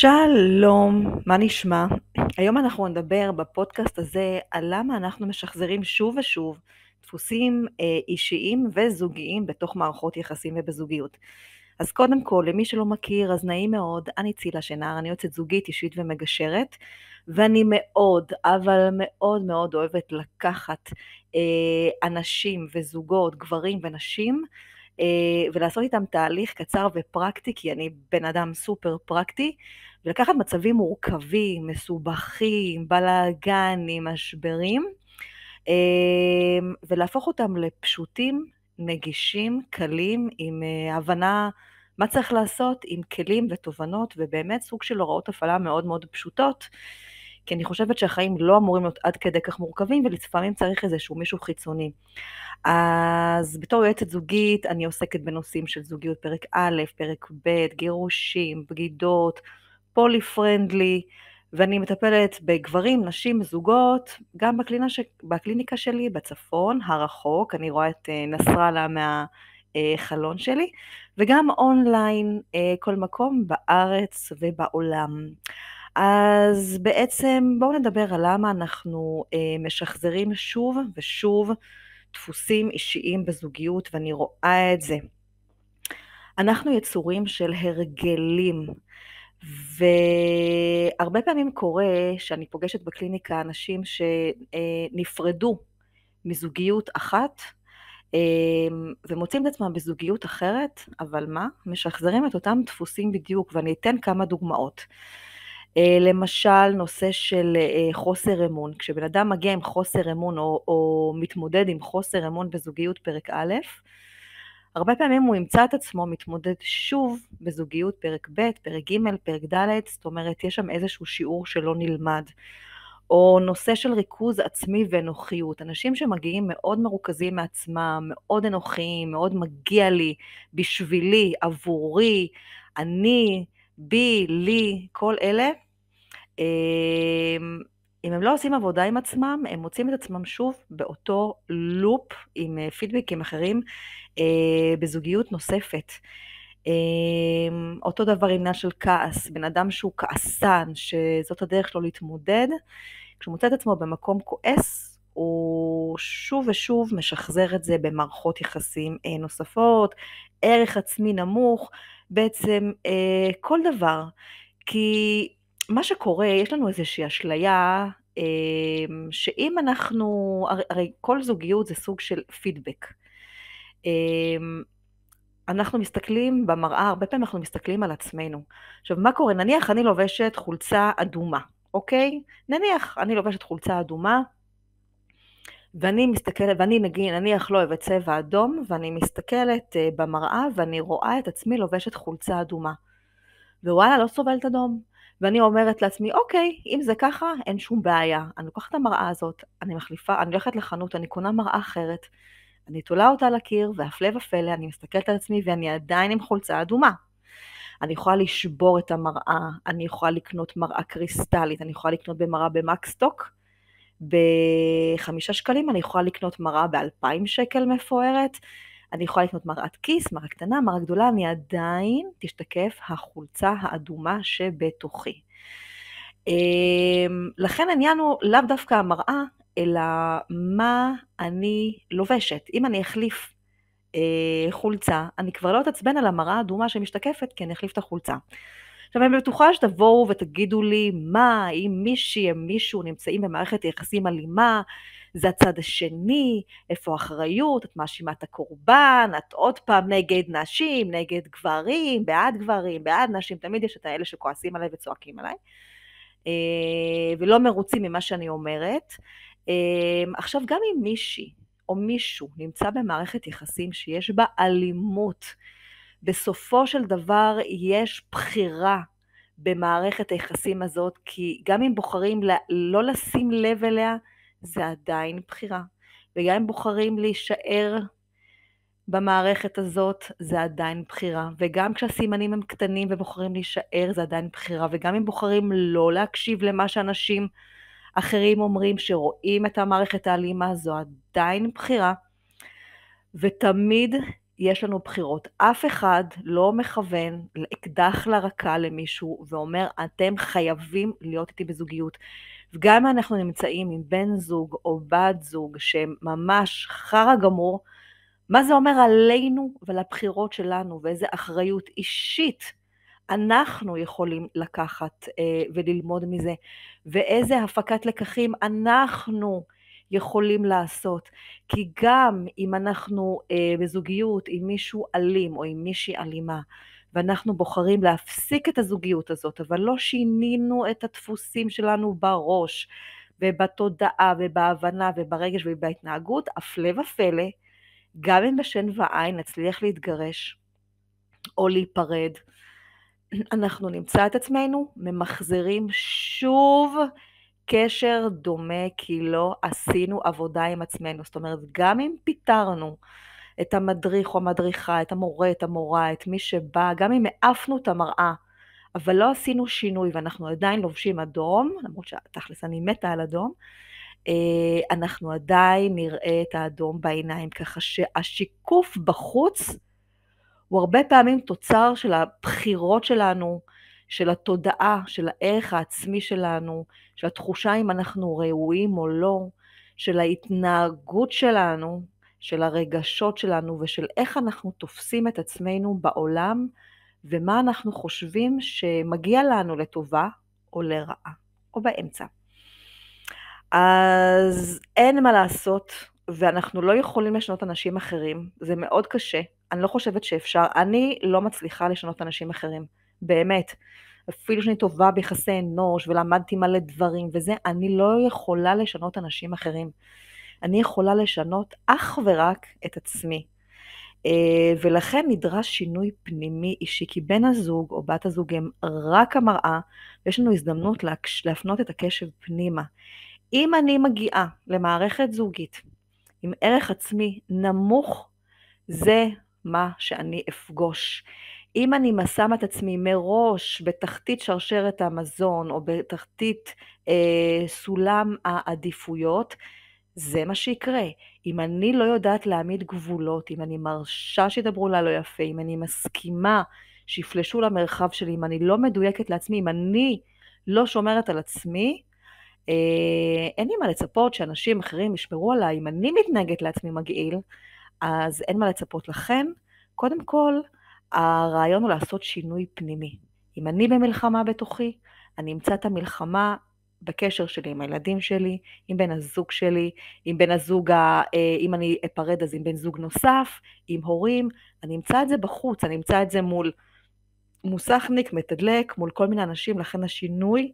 שלום, מה נשמע? היום אנחנו נדבר בפודקאסט הזה על למה אנחנו משחזרים שוב ושוב דפוסים אה, אישיים וזוגיים בתוך מערכות יחסים ובזוגיות. אז קודם כל, למי שלא מכיר, אז נעים מאוד, אני צילה שנער, אני יוצאת זוגית אישית ומגשרת, ואני מאוד, אבל מאוד מאוד אוהבת לקחת אה, אנשים וזוגות, גברים ונשים, אה, ולעשות איתם תהליך קצר ופרקטי, כי אני בן אדם סופר פרקטי, ולקחת מצבים מורכבים, מסובכים, בלאגנים, משברים, אה, ולהפוך אותם לפשוטים, נגישים, קלים, עם אה, הבנה מה צריך לעשות, עם כלים ותובנות, ובאמת סוג של הוראות הפעלה מאוד מאוד פשוטות. כי אני חושבת שהחיים לא אמורים להיות עד כדי כך מורכבים, ולפעמים צריך איזשהו מישהו חיצוני. אז בתור יועצת זוגית, אני עוסקת בנושאים של זוגיות פרק א', פרק ב', גירושים, בגידות, פולי-פרנדלי, ואני מטפלת בגברים, נשים, זוגות, גם בקלינה ש... בקליניקה שלי בצפון, הרחוק, אני רואה את אה, נסראללה מה... אה, חלון שלי, וגם אונליין, אה, כל מקום בארץ ובעולם. אז בעצם בואו נדבר על למה אנחנו אה, משחזרים שוב ושוב דפוסים אישיים בזוגיות, ואני רואה את זה. אנחנו יצורים של הרגלים, והרבה פעמים קורה שאני פוגשת בקליניקה אנשים שנפרדו אה, מזוגיות אחת, אה, ומוצאים את עצמם בזוגיות אחרת, אבל מה? משחזרים את אותם דפוסים בדיוק, ואני אתן כמה דוגמאות. אה, למשל נושא של אה, אה, חוסר אמון, כשבן אדם מגיע עם חוסר אמון או, או מתמודד עם חוסר אמון בזוגיות פרק א', הרבה פעמים הוא ימצא את עצמו מתמודד שוב בזוגיות פרק ב', פרק ג', פרק ד', זאת אומרת יש שם איזשהו שיעור שלא נלמד. או נושא של ריכוז עצמי ואנוכיות. אנשים שמגיעים מאוד מרוכזים מעצמם, מאוד אנוכיים, מאוד מגיע לי, בשבילי, עבורי, אני, בי, לי, כל אלה, אמ, אם הם לא עושים עבודה עם עצמם, הם מוצאים את עצמם שוב באותו לופ עם אה, פידבקים אחרים אה, בזוגיות נוספת. אמ, אותו דבר עם עניין של כעס, בן אדם שהוא כעסן, שזאת הדרך שלו להתמודד, כשהוא מוצא את עצמו במקום כועס, הוא שוב ושוב משחזר את זה במערכות יחסים אה, נוספות, ערך עצמי נמוך, בעצם כל דבר. כי מה שקורה, יש לנו איזושהי אשליה, אמ, שאם אנחנו, הרי כל זוגיות זה סוג של פידבק. אמ, אנחנו מסתכלים במראה, הרבה פעמים אנחנו מסתכלים על עצמנו. עכשיו, מה קורה? נניח אני לובשת חולצה אדומה, אוקיי? נניח אני לובשת חולצה אדומה, ואני מסתכלת, ואני נגיד, נניח לא אוהבת צבע אדום, ואני מסתכלת אה, במראה ואני רואה את עצמי לובשת חולצה אדומה. ווואלה, לא סובלת אדום. ואני אומרת לעצמי, אוקיי, אם זה ככה, אין שום בעיה. אני לוקחת את המראה הזאת, אני מחליפה, אני הולכת לחנות, אני קונה מראה אחרת, אני תולה אותה על הקיר, והפלא ופלא, אני מסתכלת על עצמי ואני עדיין עם חולצה אדומה. אני יכולה לשבור את המראה, אני יכולה לקנות מראה קריסטלית, אני יכולה לקנות במראה במקסטוק, בחמישה שקלים, אני יכולה לקנות מראה באלפיים שקל מפוארת, אני יכולה לקנות מראת כיס, מראה קטנה, מראה גדולה, אני עדיין תשתקף החולצה האדומה שבתוכי. אמ, לכן העניין הוא לאו דווקא המראה, אלא מה אני לובשת. אם אני אחליף אה, חולצה, אני כבר לא אתעצבן על המראה האדומה שמשתקפת, כי אני אחליף את החולצה. עכשיו, אני בטוחה שתבואו ותגידו לי, מה, אם מישהי או מישהו נמצאים במערכת יחסים אלימה, זה הצד השני, איפה האחריות, את מאשימה את הקורבן, את עוד פעם נגד נשים, נגד גברים, בעד גברים, בעד נשים, תמיד יש את האלה שכועסים עליי וצועקים עליי, אה, ולא מרוצים ממה שאני אומרת. אה, עכשיו, גם אם מישהי או מישהו נמצא במערכת יחסים שיש בה אלימות, בסופו של דבר יש בחירה במערכת היחסים הזאת, כי גם אם בוחרים לא לשים לב אליה, זה עדיין בחירה. וגם אם בוחרים להישאר במערכת הזאת, זה עדיין בחירה. וגם כשהסימנים הם קטנים ובוחרים להישאר, זה עדיין בחירה. וגם אם בוחרים לא להקשיב למה שאנשים אחרים אומרים שרואים את המערכת האלימה, זו עדיין בחירה. ותמיד יש לנו בחירות. אף אחד לא מכוון אקדח לרקה למישהו ואומר, אתם חייבים להיות איתי בזוגיות. גם אם אנחנו נמצאים עם בן זוג או בת זוג שהם ממש חרא גמור, מה זה אומר עלינו הבחירות שלנו ואיזה אחריות אישית אנחנו יכולים לקחת אה, וללמוד מזה, ואיזה הפקת לקחים אנחנו יכולים לעשות. כי גם אם אנחנו אה, בזוגיות עם מישהו אלים או עם מישהי אלימה, ואנחנו בוחרים להפסיק את הזוגיות הזאת, אבל לא שינינו את הדפוסים שלנו בראש, ובתודעה, ובהבנה, וברגש, ובהתנהגות, הפלא ופלא, גם אם בשן ועין נצליח להתגרש או להיפרד, אנחנו נמצא את עצמנו ממחזרים שוב קשר דומה, כי לא עשינו עבודה עם עצמנו. זאת אומרת, גם אם פיטרנו את המדריך או המדריכה, את המורה, את המורה, את מי שבא, גם אם העפנו את המראה, אבל לא עשינו שינוי ואנחנו עדיין לובשים אדום, למרות שתכלס אני מתה על אדום, אה, אנחנו עדיין נראה את האדום בעיניים, ככה שהשיקוף בחוץ הוא הרבה פעמים תוצר של הבחירות שלנו, של התודעה, של הערך העצמי שלנו, של התחושה אם אנחנו ראויים או לא, של ההתנהגות שלנו, של הרגשות שלנו ושל איך אנחנו תופסים את עצמנו בעולם ומה אנחנו חושבים שמגיע לנו לטובה או לרעה או באמצע. אז אין מה לעשות ואנחנו לא יכולים לשנות אנשים אחרים, זה מאוד קשה, אני לא חושבת שאפשר, אני לא מצליחה לשנות אנשים אחרים, באמת. אפילו שאני טובה ביחסי אנוש ולמדתי מלא דברים וזה, אני לא יכולה לשנות אנשים אחרים. אני יכולה לשנות אך ורק את עצמי. אה, ולכן נדרש שינוי פנימי אישי, כי בן הזוג או בת הזוג הם רק המראה, ויש לנו הזדמנות להפנות את הקשב פנימה. אם אני מגיעה למערכת זוגית עם ערך עצמי נמוך, זה מה שאני אפגוש. אם אני שם את עצמי מראש בתחתית שרשרת המזון או בתחתית אה, סולם העדיפויות, זה מה שיקרה. אם אני לא יודעת להעמיד גבולות, אם אני מרשה שידברו לה לא יפה, אם אני מסכימה שיפלשו למרחב שלי, אם אני לא מדויקת לעצמי, אם אני לא שומרת על עצמי, אה, אין לי מה לצפות שאנשים אחרים ישמרו עליי. אם אני מתנהגת לעצמי מגעיל, אז אין מה לצפות לכן. קודם כל, הרעיון הוא לעשות שינוי פנימי. אם אני במלחמה בתוכי, אני אמצא את המלחמה בקשר שלי עם הילדים שלי, עם בן הזוג שלי, עם בן הזוג, ה, אה, אם אני אפרד אז עם בן זוג נוסף, עם הורים, אני אמצא את זה בחוץ, אני אמצא את זה מול מוסכניק, מתדלק, מול כל מיני אנשים, לכן השינוי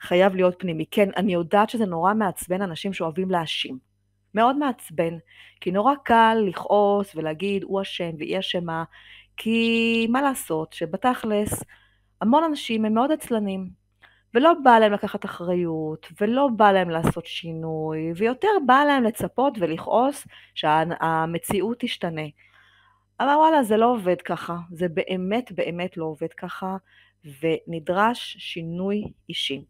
חייב להיות פנימי. כן, אני יודעת שזה נורא מעצבן אנשים שאוהבים להאשים. מאוד מעצבן, כי נורא קל לכעוס ולהגיד הוא אשם והיא אשמה, כי מה לעשות שבתכלס המון אנשים הם מאוד עצלנים, ולא בא להם לקחת אחריות, ולא בא להם לעשות שינוי, ויותר בא להם לצפות ולכעוס שהמציאות תשתנה. אבל וואלה, זה לא עובד ככה, זה באמת באמת לא עובד ככה, ונדרש שינוי אישי.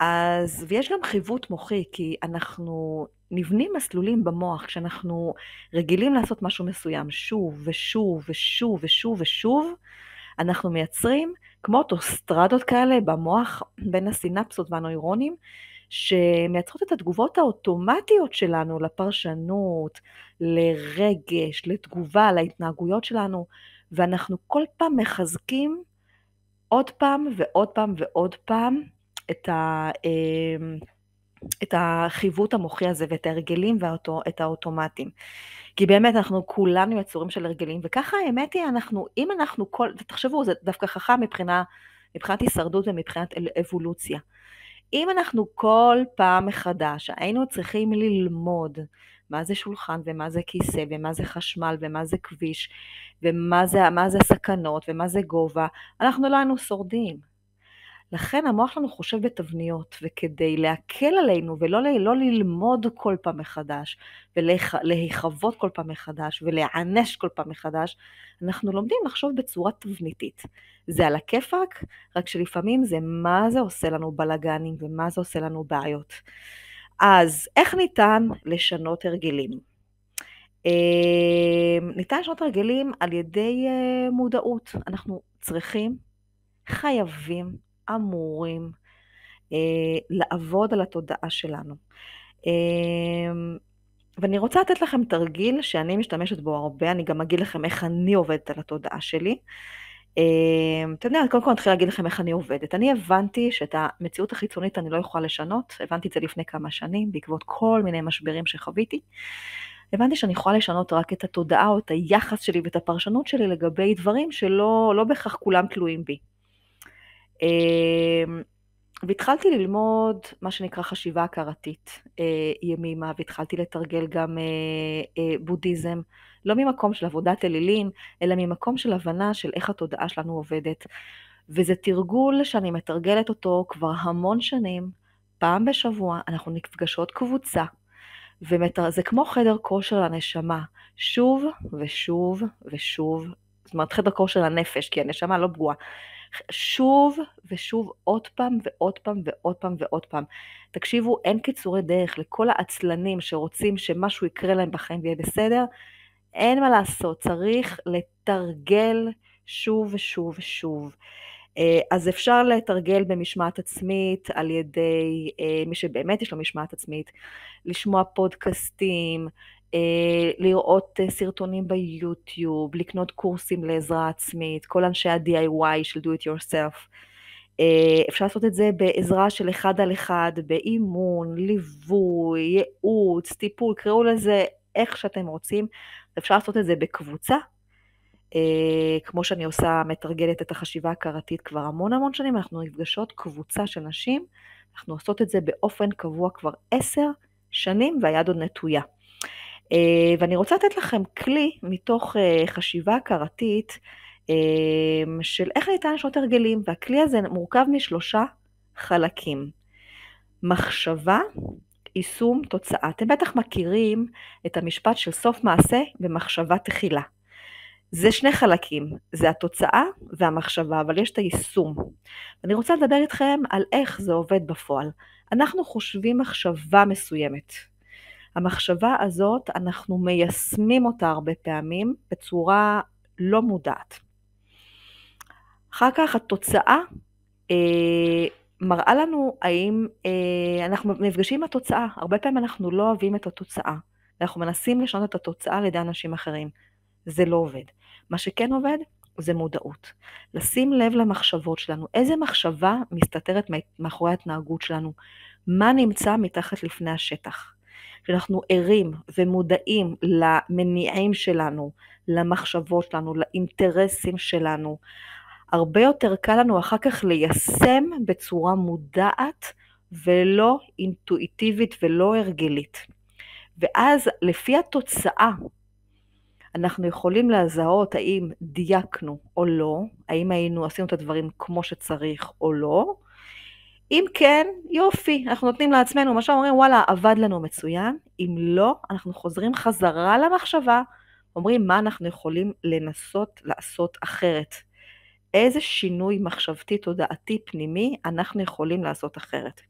אז, ויש גם חיווט מוחי, כי אנחנו נבנים מסלולים במוח, כשאנחנו רגילים לעשות משהו מסוים שוב ושוב ושוב ושוב ושוב, אנחנו מייצרים כמו אוטוסטרדות כאלה במוח בין הסינפסות והנוירונים, שמייצרות את התגובות האוטומטיות שלנו לפרשנות, לרגש, לתגובה, להתנהגויות שלנו, ואנחנו כל פעם מחזקים עוד פעם ועוד פעם ועוד פעם את ה... אה, את החיווט המוחי הזה ואת ההרגלים ואת האוטומטים. כי באמת אנחנו כולנו יצורים של הרגלים, וככה האמת היא, אנחנו, אם אנחנו כל, תחשבו, זה דווקא חכם מבחינה, מבחינת הישרדות ומבחינת אבולוציה. אם אנחנו כל פעם מחדש היינו צריכים ללמוד מה זה שולחן ומה זה כיסא ומה זה חשמל ומה זה כביש ומה זה, זה סכנות ומה זה גובה, אנחנו לא היינו שורדים. לכן המוח שלנו חושב בתבניות, וכדי להקל עלינו ולא לא ללמוד כל פעם מחדש, ולהיחוות כל פעם מחדש, ולהיענש כל פעם מחדש, אנחנו לומדים לחשוב בצורה תבניתית. זה על הכיפאק, רק שלפעמים זה מה זה עושה לנו בלאגנים, ומה זה עושה לנו בעיות. אז איך ניתן לשנות הרגלים? אמ, ניתן לשנות הרגלים על ידי אה, מודעות. אנחנו צריכים, חייבים, אמורים אה, לעבוד על התודעה שלנו. אה, ואני רוצה לתת לכם תרגיל שאני משתמשת בו הרבה, אני גם אגיד לכם איך אני עובדת על התודעה שלי. אמ, אתם יודעים, קודם כל נתחיל להגיד לכם איך אני עובדת. אני הבנתי שאת המציאות החיצונית אני לא יכולה לשנות, הבנתי את זה לפני כמה שנים, בעקבות כל מיני משברים שחוויתי. הבנתי שאני יכולה לשנות רק את התודעה או את היחס שלי ואת הפרשנות שלי לגבי דברים שלא לא בהכרח כולם תלויים בי. אמ, והתחלתי ללמוד מה שנקרא חשיבה הכרתית אה, ימימה, והתחלתי לתרגל גם אה, אה, בודהיזם, לא ממקום של עבודת אלילים, אלא ממקום של הבנה של איך התודעה שלנו עובדת. וזה תרגול שאני מתרגלת אותו כבר המון שנים, פעם בשבוע אנחנו נפגשות קבוצה, וזה כמו חדר כושר לנשמה, שוב ושוב ושוב, זאת אומרת חדר כושר לנפש, כי הנשמה לא פגועה. שוב ושוב, עוד פעם ועוד פעם ועוד פעם ועוד פעם. תקשיבו, אין קיצורי דרך לכל העצלנים שרוצים שמשהו יקרה להם בחיים ויהיה בסדר, אין מה לעשות, צריך לתרגל שוב ושוב ושוב. אה, אז אפשר לתרגל במשמעת עצמית על ידי אה, מי שבאמת יש לו משמעת עצמית, לשמוע פודקאסטים, אה, לראות אה, סרטונים ביוטיוב, לקנות קורסים לעזרה עצמית, כל אנשי ה-DIY של do it yourself. אה, אפשר לעשות את זה בעזרה של אחד על אחד, באימון, ליווי, ייעוץ, טיפול, קראו לזה איך שאתם רוצים. אפשר לעשות את זה בקבוצה, כמו שאני עושה, מתרגלת את החשיבה הכרתית כבר המון המון שנים, אנחנו נפגשות קבוצה של נשים, אנחנו עושות את זה באופן קבוע כבר עשר שנים והיד עוד נטויה. אה, ואני רוצה לתת לכם כלי מתוך אה, חשיבה הכרתית אה, של איך ניתן לשנות הרגלים, והכלי הזה מורכב משלושה חלקים. מחשבה, יישום, תוצאה. אתם בטח מכירים את המשפט של סוף מעשה במחשבה תחילה. זה שני חלקים, זה התוצאה והמחשבה, אבל יש את היישום. אני רוצה לדבר איתכם על איך זה עובד בפועל. אנחנו חושבים מחשבה מסוימת. המחשבה הזאת, אנחנו מיישמים אותה הרבה פעמים בצורה לא מודעת. אחר כך התוצאה אה, מראה לנו האם אה, אנחנו נפגשים עם התוצאה. הרבה פעמים אנחנו לא אוהבים את התוצאה. אנחנו מנסים לשנות את התוצאה על ידי אנשים אחרים. זה לא עובד. מה שכן עובד זה מודעות. לשים לב למחשבות שלנו. איזה מחשבה מסתתרת מאחורי ההתנהגות שלנו? מה נמצא מתחת לפני השטח? שאנחנו ערים ומודעים למניעים שלנו, למחשבות שלנו, לאינטרסים שלנו, הרבה יותר קל לנו אחר כך ליישם בצורה מודעת ולא אינטואיטיבית ולא הרגלית. ואז לפי התוצאה אנחנו יכולים לזהות האם דייקנו או לא, האם היינו, עשינו את הדברים כמו שצריך או לא, אם כן, יופי, אנחנו נותנים לעצמנו, למשל אומרים וואלה, עבד לנו מצוין, אם לא, אנחנו חוזרים חזרה למחשבה, אומרים מה אנחנו יכולים לנסות לעשות אחרת. איזה שינוי מחשבתי תודעתי פנימי אנחנו יכולים לעשות אחרת.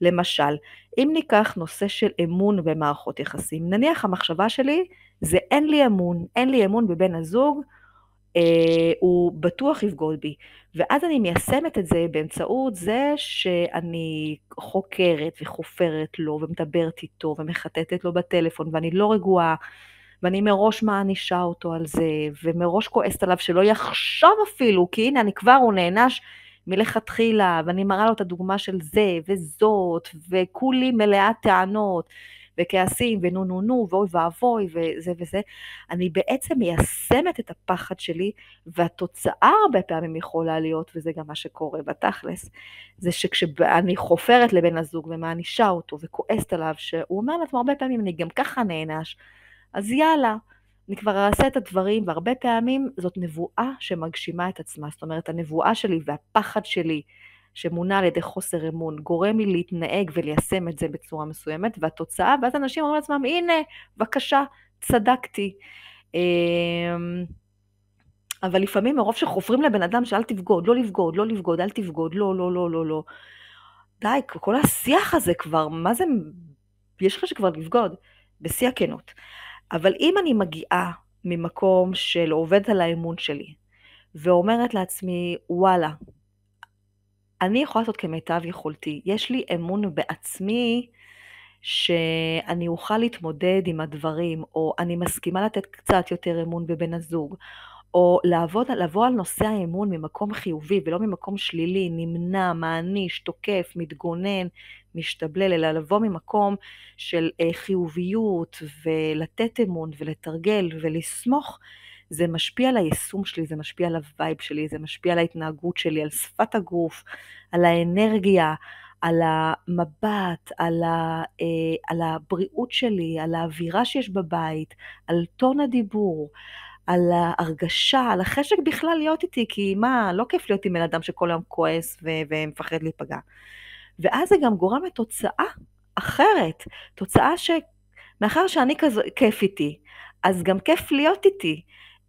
למשל, אם ניקח נושא של אמון במערכות יחסים, נניח המחשבה שלי זה אין לי אמון, אין לי אמון בבן הזוג, אה, הוא בטוח יבגוד בי. ואז אני מיישמת את זה באמצעות זה שאני חוקרת וחופרת לו ומדברת איתו ומחטטת לו בטלפון ואני לא רגועה. ואני מראש מענישה אותו על זה, ומראש כועסת עליו שלא יחשוב אפילו, כי הנה אני כבר, הוא נענש מלכתחילה, ואני מראה לו את הדוגמה של זה וזאת, וכולי מלאה טענות, וכעסים, ונו נו נו, ואוי ואבוי, וזה וזה, אני בעצם מיישמת את הפחד שלי, והתוצאה הרבה פעמים יכולה להיות, וזה גם מה שקורה בתכלס, זה שכשאני חופרת לבן הזוג ומענישה אותו וכועסת עליו, שהוא אומר לעצמו הרבה פעמים, אני גם ככה נענש, אז יאללה. אני כבר אעשה את הדברים, והרבה פעמים זאת נבואה שמגשימה את עצמה. זאת אומרת, הנבואה שלי והפחד שלי שמונע על ידי חוסר אמון גורם לי להתנהג וליישם את זה בצורה מסוימת, והתוצאה, ואז אנשים אומרים לעצמם, הנה, בבקשה, צדקתי. אמ, אבל לפעמים מרוב שחופרים לבן אדם שאל תבגוד, לא לבגוד, לא לבגוד, אל תבגוד, לא, לא, לא, לא, לא. די, כל השיח הזה כבר, מה זה, יש לך שכבר לבגוד, בשיא הכנות. אבל אם אני מגיעה ממקום של עובדת על האמון שלי, ואומרת לעצמי, וואלה, אני יכולה לעשות כמיטב יכולתי. יש לי אמון בעצמי שאני אוכל להתמודד עם הדברים, או אני מסכימה לתת קצת יותר אמון בבן הזוג, או לעבוד, לבוא על נושא האמון ממקום חיובי ולא ממקום שלילי, נמנע, מעניש, תוקף, מתגונן, משתבלל, אלא לבוא ממקום של אה, חיוביות ולתת אמון ולתרגל ולסמוך זה משפיע על היישום שלי, זה משפיע על הווייב שלי, זה משפיע על ההתנהגות שלי, על שפת הגוף, על האנרגיה, על המבט, על, ה, אה, על הבריאות שלי, על האווירה שיש בבית, על טון הדיבור, על ההרגשה, על החשק בכלל להיות איתי, כי מה, לא כיף להיות עם בן אדם שכל היום כועס ו- ומפחד להיפגע. ואז זה גם גורם לתוצאה אחרת, תוצאה שמאחר שאני כזו, כיף איתי, אז גם כיף להיות איתי.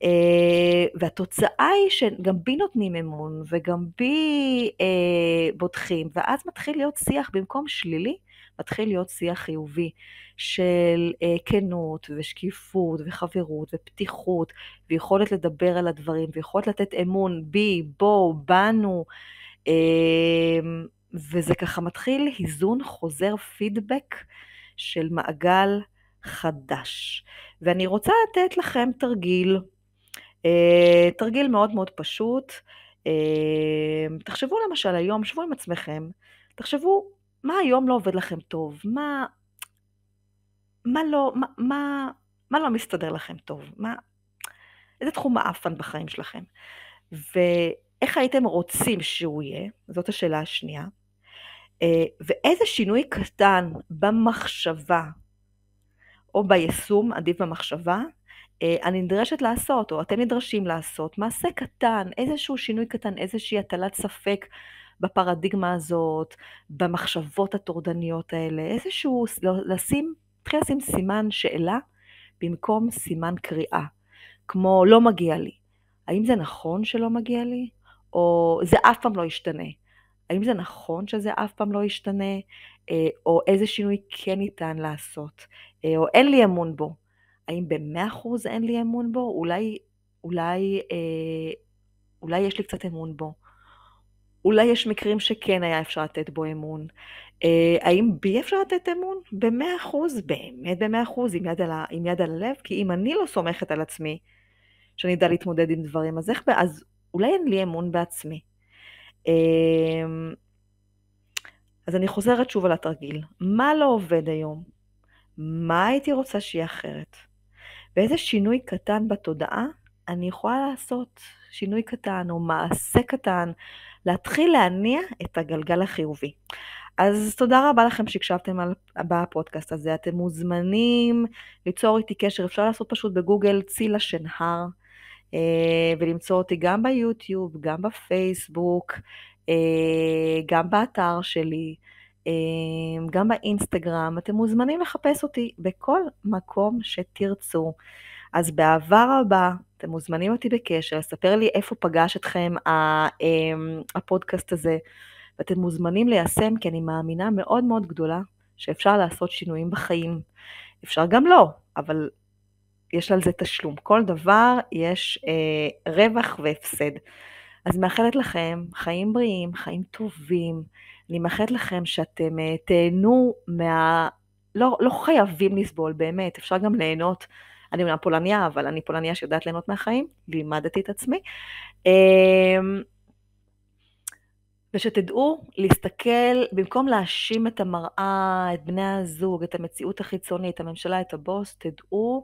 אה, והתוצאה היא שגם בי נותנים אמון וגם בי uh, בוטחים, ואז מתחיל להיות שיח במקום שלילי, מתחיל להיות שיח חיובי של uh, כנות ושקיפות וחברות ופתיחות ויכולת לדבר על הדברים ויכולת לתת אמון בי, בו, בנו. uh, וזה ככה מתחיל היזון חוזר פידבק של מעגל חדש. ואני רוצה לתת לכם תרגיל Uh, תרגיל מאוד מאוד פשוט. Uh, תחשבו למשל היום, שבו עם עצמכם, תחשבו מה היום לא עובד לכם טוב, מה, מה, לא, מה, מה, מה לא מסתדר לכם טוב, מה, איזה תחום האפן בחיים שלכם. ואיך הייתם רוצים שהוא יהיה, זאת השאלה השנייה. uh, ואיזה שינוי קטן במחשבה או ביישום, עדיף במחשבה, אה, אני נדרשת לעשות, או אתם נדרשים לעשות, מעשה קטן, איזשהו שינוי קטן, איזושהי הטלת ספק בפרדיגמה הזאת, במחשבות הטורדניות האלה, איזשהו, לא, לשים, תתחיל לשים סימן שאלה במקום סימן קריאה, כמו לא מגיע לי. האם זה נכון שלא מגיע לי? או זה אף פעם לא ישתנה. האם זה נכון שזה אף פעם לא ישתנה? אה, או איזה שינוי כן ניתן לעשות? אה, או אין לי אמון בו. האם במאה אחוז אין לי אמון בו? אולי, אולי, אה, אולי יש לי קצת אמון בו. אולי יש מקרים שכן היה אפשר לתת בו אמון. אה, האם בי אפשר לתת אמון? במאה אחוז, באמת במאה אחוז, עם יד, על ה, עם יד על הלב, כי אם אני לא סומכת על עצמי שאני אדע להתמודד עם דברים, אז איך, אז אולי אין לי אמון בעצמי. אה, אז אני חוזרת שוב על התרגיל. מה לא עובד היום? מה הייתי רוצה שיהיה אחרת? ואיזה שינוי קטן בתודעה אני יכולה לעשות, שינוי קטן או מעשה קטן, להתחיל להניע את הגלגל החיובי. אז תודה רבה לכם שהקשבתם על, בפודקאסט הזה. אתם מוזמנים ליצור איתי קשר, אפשר לעשות פשוט בגוגל צילה שנהר, אה, ולמצוא אותי גם ביוטיוב, גם בפייסבוק, אה, גם באתר שלי. אמ, גם באינסטגרם, אתם מוזמנים לחפש אותי בכל מקום שתרצו. אז באהבה רבה, אתם מוזמנים אותי בקשר, ספר לי איפה פגש אתכם אמ, הפודקאסט הזה, ואתם מוזמנים ליישם, כי אני מאמינה מאוד מאוד גדולה שאפשר לעשות שינויים בחיים. אפשר גם לא, אבל יש על זה תשלום. כל דבר יש אה, רווח והפסד. אז מאחלת לכם חיים בריאים, חיים טובים. אני מאחלת לכם שאתם אה, תהנו מה... לא, לא חייבים לסבול, באמת, אפשר גם ליהנות. אני אומנם פולניה, אבל אני פולניה שיודעת ליהנות מהחיים, לימדתי את עצמי. אמ, ושתדעו להסתכל, במקום להאשים את המראה, את בני הזוג, את המציאות החיצונית, את הממשלה, את הבוס, תדעו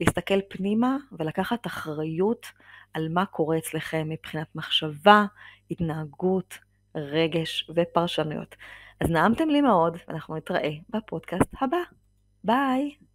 להסתכל פנימה ולקחת אחריות על מה קורה אצלכם מבחינת מחשבה, התנהגות, רגש ופרשנויות. אז נעמתם לי מאוד, ואנחנו נתראה בפודקאסט הבא. ביי!